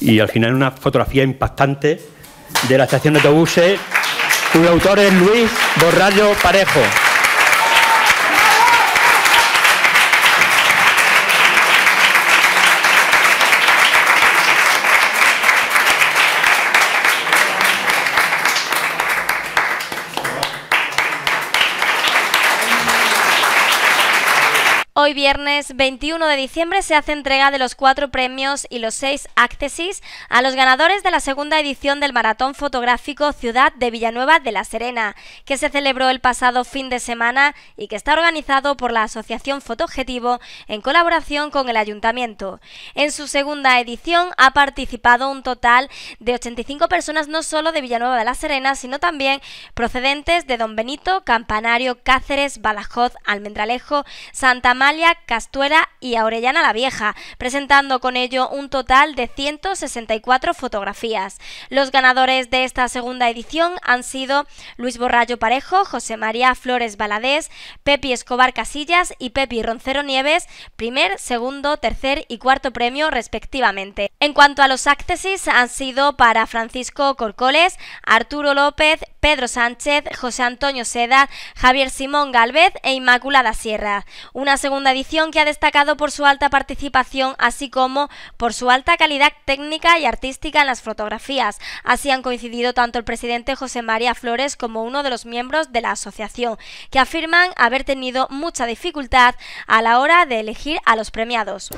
y al final una fotografía impactante de la estación de autobuses cuyo autor es Luis Borrallo Parejo. Hoy viernes 21 de diciembre se hace entrega de los cuatro premios y los seis accesis a los ganadores de la segunda edición del Maratón Fotográfico Ciudad de Villanueva de la Serena, que se celebró el pasado fin de semana y que está organizado por la Asociación Fotoobjetivo en colaboración con el Ayuntamiento. En su segunda edición ha participado un total de 85 personas no solo de Villanueva de la Serena, sino también procedentes de Don Benito, Campanario, Cáceres, Badajoz, Almendralejo, Santa María, Castuera y Aurellana la Vieja, presentando con ello un total de 164 fotografías. Los ganadores de esta segunda edición han sido Luis Borrallo Parejo, José María Flores Baladés, Pepi Escobar Casillas y Pepi Roncero Nieves, primer, segundo, tercer y cuarto premio respectivamente. En cuanto a los accesis, han sido para Francisco Corcoles, Arturo López, Pedro Sánchez, José Antonio Seda, Javier Simón Galvez e Inmaculada Sierra. Una segunda edición que ha destacado por su alta participación, así como por su alta calidad técnica y artística en las fotografías. Así han coincidido tanto el presidente José María Flores como uno de los miembros de la asociación, que afirman haber tenido mucha dificultad a la hora de elegir a los premiados.